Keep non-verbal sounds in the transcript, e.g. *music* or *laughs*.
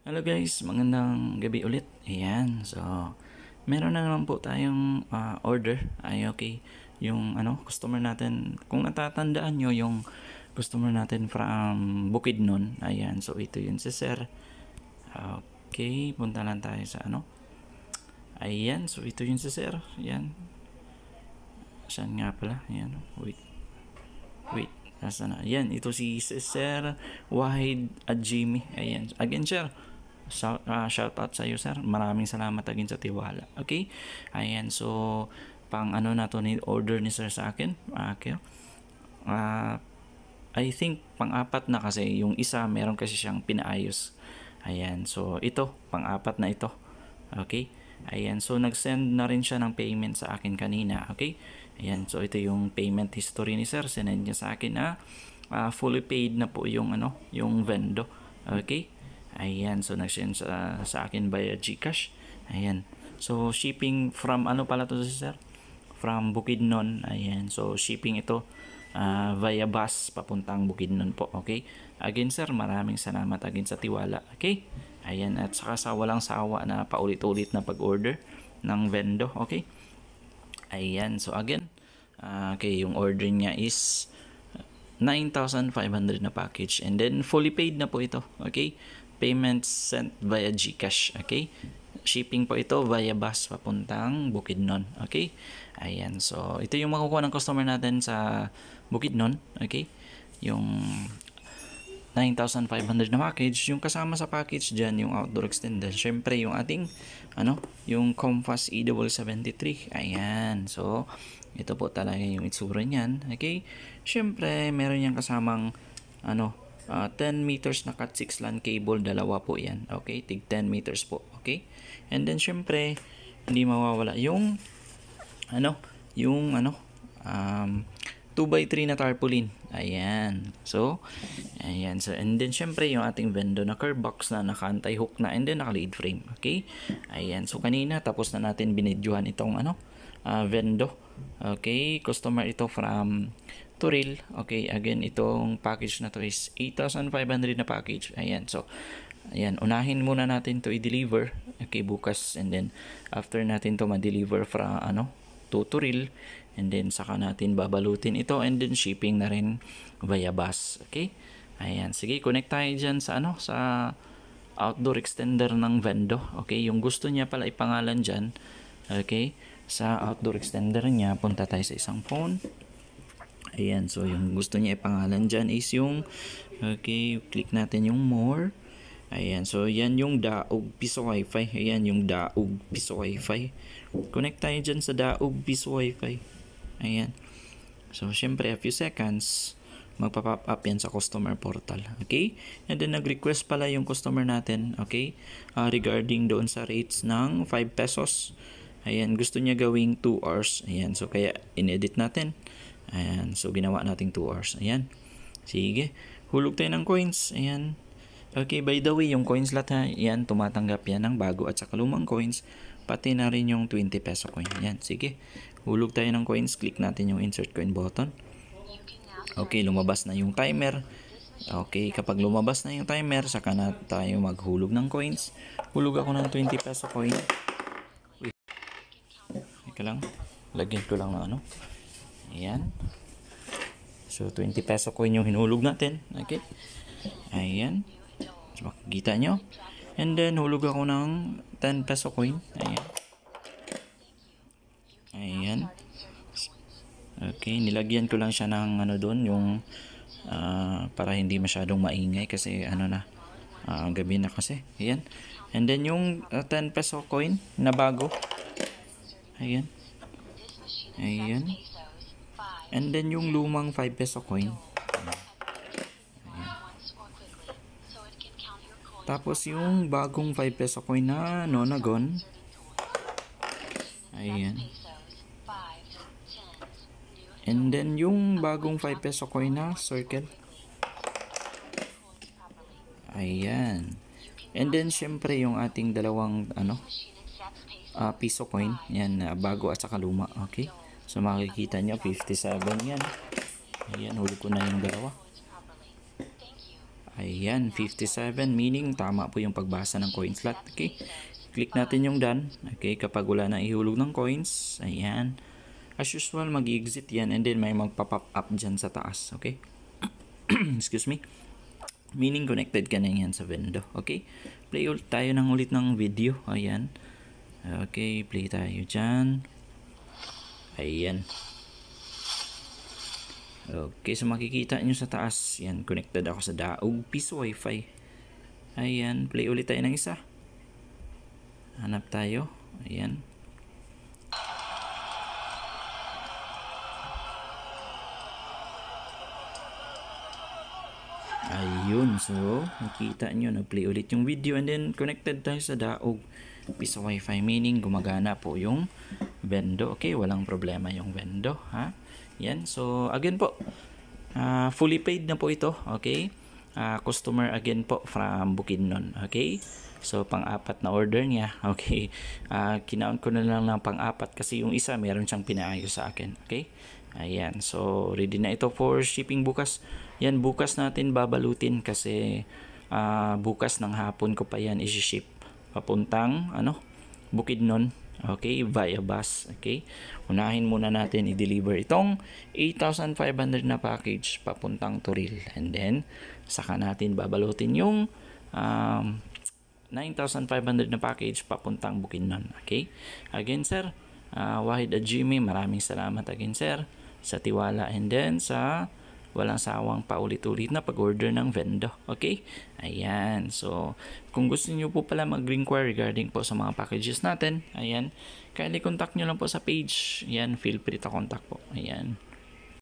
Hello guys, magandang gabi ulit. Ayan, so meron na naman po tayong uh, order. Ay okay, yung ano, customer natin, kung natatandaan nyo yung customer natin from Bukidnon. Ayan, so ito yun si Sir. Okay, punta lang tayo sa ano. Ayan, so ito yun si Sir. Ayan. Saan nga pala? Ayan, wait. Wait. Nasaan na? Ayan, ito si Sir Wahid at Jimmy. Ayan. Again, Sir shout, uh, shout out sa user Maraming salamat again sa tiwala. Okay? Ayan, so pang ano na to ni order ni sir sa akin. Okay. Uh, I think pang-apat na kasi yung isa meron kasi siyang pinaayos. Ayan, so ito, pang-apat na ito. Okay? Ayan, so nag-send na rin siya ng payment sa akin kanina, okay? Ayan, so ito yung payment history ni sir. Sinend niya sa akin na uh, fully paid na po yung ano, yung vendo. Okay? Ayan, so nag-send sa, sa akin by GCash. Ayan. So shipping from ano pala to sir? From Bukidnon. Ayan. So shipping ito uh, via bus papuntang Bukidnon po. Okay? Again sir, maraming salamat again sa tiwala. Okay? Ayan at saka sa walang sawa na paulit-ulit na pag-order ng vendo. Okay? Ayan. So again, uh, okay, yung order niya is 9,500 na package and then fully paid na po ito. Okay? Payments sent via GCash, okay? Shipping po ito via bus papuntang Bukidnon, okay? Ayan, so ito yung makukuha ng customer natin sa Bukidnon, okay? Yung 9,500 na package, yung kasama sa package dyan, yung outdoor extended. Siyempre, yung ating, ano, yung Compass E73. Ayan. So, ito po talaga yung itsura niyan. Okay? Siyempre, meron niyang kasamang, ano, uh, ah, 10 meters na cut 6 LAN cable, dalawa po yan. Okay, tig 10 meters po. Okay, and then syempre, hindi mawawala yung, ano, yung, ano, um, 2x3 na tarpaulin. Ayan. So, ayan. So, and then, syempre, yung ating vendo na curve box na naka-anti-hook na and then naka-lead frame. Okay? Ayan. So, kanina, tapos na natin binidyohan itong ano, uh, ah, vendo. Okay? Customer ito from Turil. Okay, again, itong package na to is 8,500 na package. Ayan, so, ayan, unahin muna natin to i-deliver. Okay, bukas and then after natin to ma-deliver from, ano, to Turil. And then, saka natin babalutin ito and then shipping na rin via bus. Okay, ayan, sige, connect tayo dyan sa, ano, sa outdoor extender ng Vendo. Okay, yung gusto niya pala ipangalan dyan. Okay, sa outdoor extender niya, punta tayo sa isang phone. Ayan, so yung gusto niya ipangalan dyan is yung, okay, click natin yung more. Ayan, so yan yung Daog Piso Wi-Fi. Ayan yung Daog Piso Wi-Fi. Connect tayo dyan sa Daog Piso Wi-Fi. Ayan. So, syempre, a few seconds, magpa-pop up yan sa customer portal. Okay? And then, nag-request pala yung customer natin, okay? Uh, regarding doon sa rates ng 5 pesos. Ayan, gusto niya gawing 2 hours. Ayan, so kaya in-edit natin. Ayan. So, ginawa nating 2 hours. Ayan. Sige. Hulog tayo ng coins. Ayan. Okay, by the way, yung coins lot ha, yan, tumatanggap yan ng bago at saka lumang coins, pati na rin yung 20 peso coin. Ayan. sige. Hulog tayo ng coins, click natin yung insert coin button. Okay, lumabas na yung timer. Okay, kapag lumabas na yung timer, saka na tayo maghulog ng coins. Hulog ako ng 20 peso coin. Wait. Ika lang, lagyan ko lang na ano. Ayan. So, 20 peso coin yung hinulog natin. Okay. Ayan. So, makikita nyo. And then, hulog ako ng 10 peso coin. Ayan. Ayan. Okay, nilagyan ko lang siya ng ano doon, yung uh, para hindi masyadong maingay kasi ano na, uh, gabi na kasi. Ayan. And then yung uh, ah, 10 peso coin na bago. Ayan. Ayan. And then yung lumang 5 peso coin. Tapos yung bagong 5 peso coin na nonagon. Ayan. And then yung bagong 5 peso coin na circle. Ayan. And then syempre yung ating dalawang ano uh, piso coin, yan uh, bago at saka luma, okay? So makikita nyo 57 yan. Ayan huli ko na yung dalawa. Ayan 57 meaning tama po yung pagbasa ng coin slot. Okay. Click natin yung done. Okay kapag wala na ihulog ng coins. Ayan. As usual mag-exit yan and then may magpa-pop up dyan sa taas. Okay. *clears throat* Excuse me meaning connected ka na yan sa window okay play ulit tayo ng ulit ng video ayan okay play tayo dyan Ayan. Okay, so makikita nyo sa taas. Yan, connected ako sa daog piece wifi. Ayan, play ulit tayo ng isa. Hanap tayo. Ayan. Ayun, so nakita nyo, nag-play ulit yung video and then connected tayo sa daog piece wifi. Meaning, gumagana po yung Vendo. Okay, walang problema yung Vendo. Ha? Yan. So, again po, uh, fully paid na po ito. Okay. Uh, customer again po from Bukidnon. Okay. So, pang-apat na order niya. *laughs* Okay. Uh, kinaon ko na lang ng pang-apat kasi yung isa meron siyang pinaayos sa akin. Okay. Ayan. So, ready na ito for shipping bukas. Yan, bukas natin babalutin kasi uh, bukas ng hapon ko pa yan isi-ship papuntang ano, Bukidnon. Okay, via bus. Okay? Unahin muna natin i-deliver itong 8,500 na package papuntang Turil. And then, saka natin babalutin yung um, 9,500 na package papuntang Bukidnon. Okay? Again, sir, uh, Wahid Ajimi, maraming salamat again, sir, sa tiwala. And then, sa walang sawang paulit-ulit na pag-order ng vendo. Okay? Ayan. So, kung gusto niyo po pala mag-inquire regarding po sa mga packages natin, ayan, kindly contact nyo lang po sa page. Ayan, feel free to contact po. Ayan.